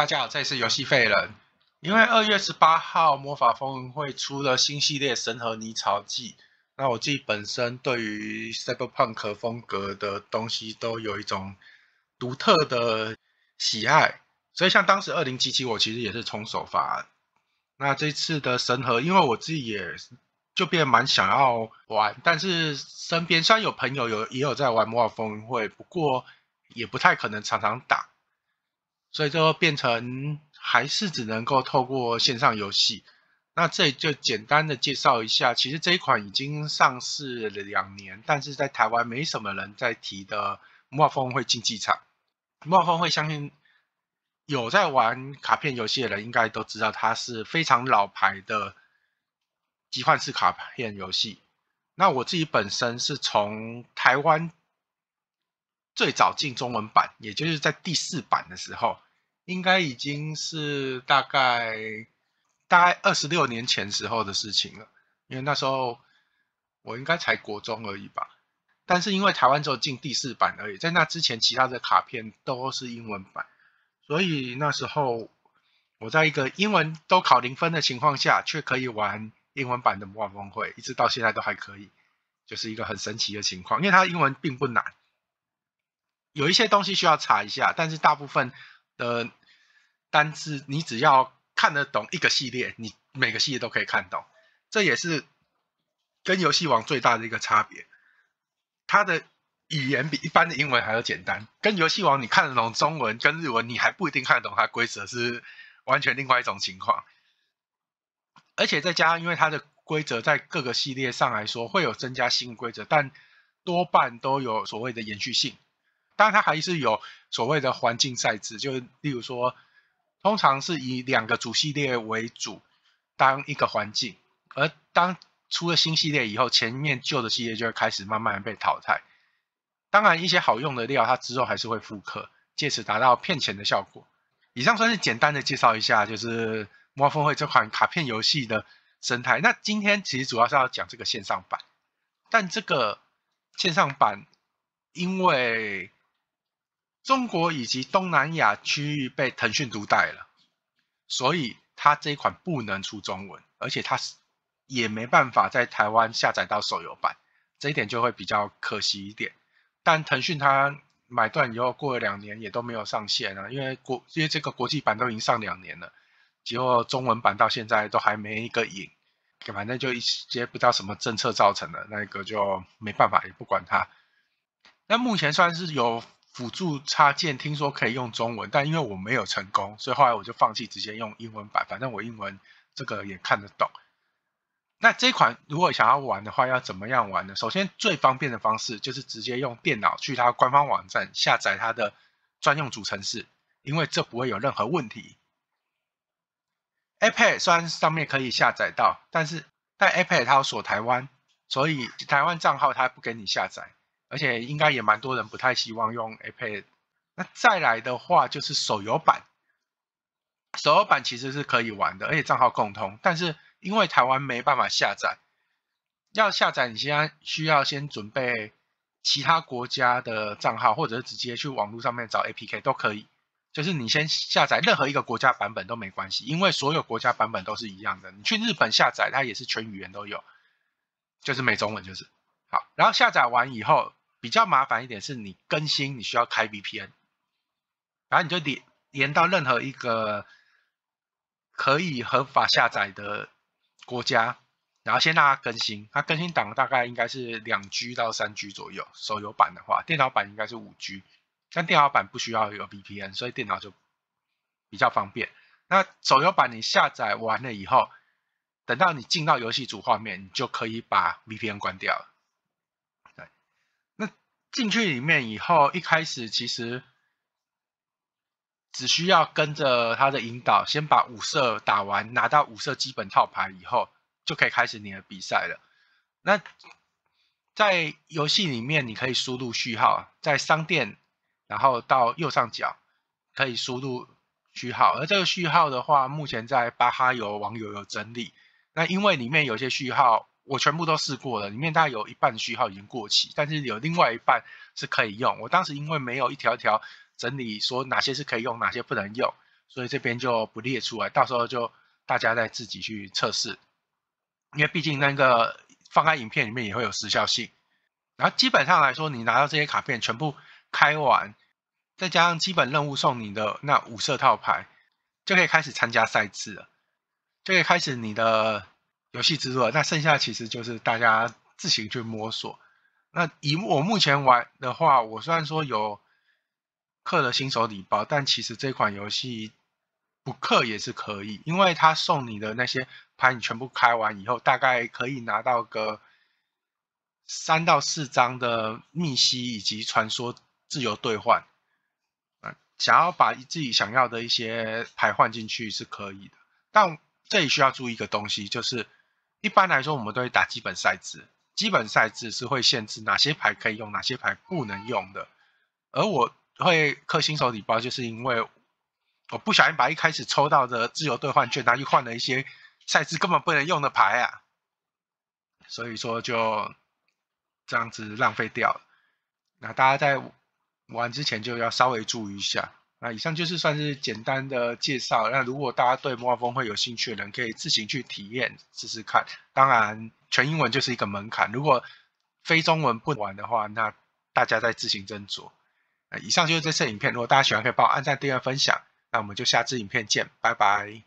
大家好，这次游戏废人，因为二月十八号魔法风云会出了新系列《神和泥潮记》，那我自己本身对于 cyberpunk 风格的东西都有一种独特的喜爱，所以像当时二零七七我其实也是冲首发，那这次的神和，因为我自己也就变蛮想要玩，但是身边虽然有朋友有也有在玩魔法风云会，不过也不太可能常常打。所以就变成还是只能够透过线上游戏。那这里就简单的介绍一下，其实这一款已经上市了两年，但是在台湾没什么人在提的《魔法峰会竞技场》。魔法峰会相信有在玩卡片游戏的人应该都知道，它是非常老牌的集换式卡片游戏。那我自己本身是从台湾。最早进中文版，也就是在第四版的时候，应该已经是大概大概二十六年前时候的事情了。因为那时候我应该才国中而已吧。但是因为台湾只有进第四版而已，在那之前其他的卡片都是英文版，所以那时候我在一个英文都考零分的情况下，却可以玩英文版的魔法峰会，一直到现在都还可以，就是一个很神奇的情况。因为它英文并不难。有一些东西需要查一下，但是大部分的单字你只要看得懂一个系列，你每个系列都可以看懂。这也是跟游戏王最大的一个差别。它的语言比一般的英文还要简单。跟游戏王，你看得懂中文跟日文，你还不一定看得懂它规则，是完全另外一种情况。而且再加上，因为它的规则在各个系列上来说会有增加新规则，但多半都有所谓的延续性。然它还是有所谓的环境赛制，就是例如说，通常是以两个主系列为主当一个环境，而当出了新系列以后，前面旧的系列就会开始慢慢被淘汰。当然，一些好用的料，它之后还是会复刻，借此达到骗钱的效果。以上算是简单的介绍一下，就是魔峰会这款卡片游戏的生态。那今天其实主要是要讲这个线上版，但这个线上版因为中国以及东南亚区域被腾讯独带了，所以它这款不能出中文，而且它也没办法在台湾下载到手游版，这一点就会比较可惜一点。但腾讯它买断以后过了两年也都没有上线啊，因为国因为这个国际版都已经上两年了，结果中文版到现在都还没一个影，反正就一些不知道什么政策造成的，那个就没办法也不管它。那目前算是有。辅助插件听说可以用中文，但因为我没有成功，所以后来我就放弃直接用英文版。反正我英文这个也看得懂。那这款如果想要玩的话，要怎么样玩呢？首先最方便的方式就是直接用电脑去它官方网站下载它的专用主程式，因为这不会有任何问题。iPad 虽然上面可以下载到，但是但 iPad 它锁台湾，所以台湾账号它不给你下载。而且应该也蛮多人不太希望用 iPad。那再来的话就是手游版，手游版其实是可以玩的，而且账号共通。但是因为台湾没办法下载，要下载你现在需要先准备其他国家的账号，或者是直接去网络上面找 APK 都可以。就是你先下载任何一个国家版本都没关系，因为所有国家版本都是一样的。你去日本下载，它也是全语言都有，就是没中文就是好。然后下载完以后。比较麻烦一点是你更新你需要开 VPN，然后你就连连到任何一个可以合法下载的国家，然后先让它更新。它更新档大概应该是两 G 到三 G 左右，手游版的话，电脑版应该是五 G。但电脑版不需要有 VPN，所以电脑就比较方便。那手游版你下载完了以后，等到你进到游戏主画面，你就可以把 VPN 关掉。进去里面以后，一开始其实只需要跟着他的引导，先把五色打完，拿到五色基本套牌以后，就可以开始你的比赛了。那在游戏里面，你可以输入序号，在商店，然后到右上角可以输入序号。而这个序号的话，目前在巴哈游网友有整理。那因为里面有些序号。我全部都试过了，里面大概有一半序号已经过期，但是有另外一半是可以用。我当时因为没有一条条整理说哪些是可以用，哪些不能用，所以这边就不列出来，到时候就大家再自己去测试。因为毕竟那个放在影片里面也会有时效性。然后基本上来说，你拿到这些卡片全部开完，再加上基本任务送你的那五色套牌，就可以开始参加赛制了，就可以开始你的。游戏制作，那剩下其实就是大家自行去摸索。那以我目前玩的话，我虽然说有氪了新手礼包，但其实这款游戏不氪也是可以，因为他送你的那些牌，你全部开完以后，大概可以拿到个三到四张的密稀以及传说，自由兑换。啊，想要把自己想要的一些牌换进去是可以的，但这里需要注意一个东西，就是。一般来说，我们都会打基本赛制。基本赛制是会限制哪些牌可以用，哪些牌不能用的。而我会氪新手礼包，就是因为我不小心把一开始抽到的自由兑换券，拿去换了一些赛制根本不能用的牌啊，所以说就这样子浪费掉了。那大家在玩之前就要稍微注意一下。那以上就是算是简单的介绍。那如果大家对魔方会有兴趣的人，可以自行去体验试试看。当然，全英文就是一个门槛。如果非中文不玩的话，那大家再自行斟酌。以上就是这次影片，如果大家喜欢，可以帮我按赞、订阅、分享。那我们就下次影片见，拜拜。